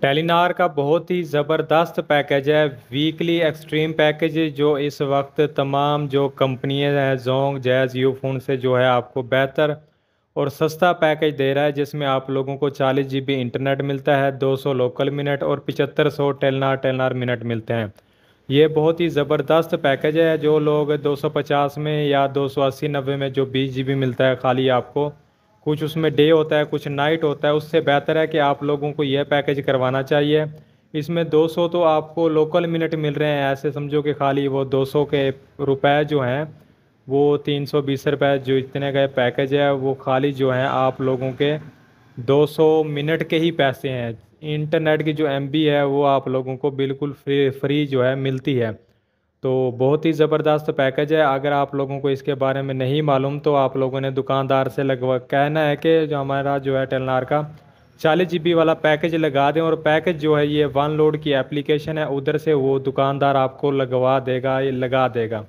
Telenor का बहुत ही ज़बरदस्त पैकेज है वीकली एक्सट्रीम पैकेज जो इस वक्त तमाम जो कंपनियां हैं जोंग जैज़ यू फोन से जो है आपको बेहतर और सस्ता पैकेज दे रहा है जिसमें आप लोगों को चालीस जी इंटरनेट मिलता है 200 लोकल मिनट और पिचहत्तर सौ टेलनार टेलनार मिनट मिलते हैं ये बहुत ही ज़बरदस्त पैकेज है जो लोग 250 में या अस्सी नब्बे में जो बीस जी मिलता है खाली आपको कुछ उसमें डे होता है कुछ नाइट होता है उससे बेहतर है कि आप लोगों को यह पैकेज करवाना चाहिए इसमें 200 तो आपको लोकल मिनट मिल रहे हैं ऐसे समझो कि खाली वो 200 के रुपए जो हैं वो तीन सौ बीस रुपये जो इतने का पैकेज है वो खाली जो हैं आप लोगों के 200 मिनट के ही पैसे हैं इंटरनेट की जो एमबी है वो आप लोगों को बिल्कुल फ्री फ्री जो है मिलती है तो बहुत ही ज़बरदस्त पैकेज है अगर आप लोगों को इसके बारे में नहीं मालूम तो आप लोगों ने दुकानदार से लगवा कहना है कि जो हमारा जो है टेलनार का चालीस जी वाला पैकेज लगा दें और पैकेज जो है ये वन लोड की एप्लीकेशन है उधर से वो दुकानदार आपको लगवा देगा ये लगा देगा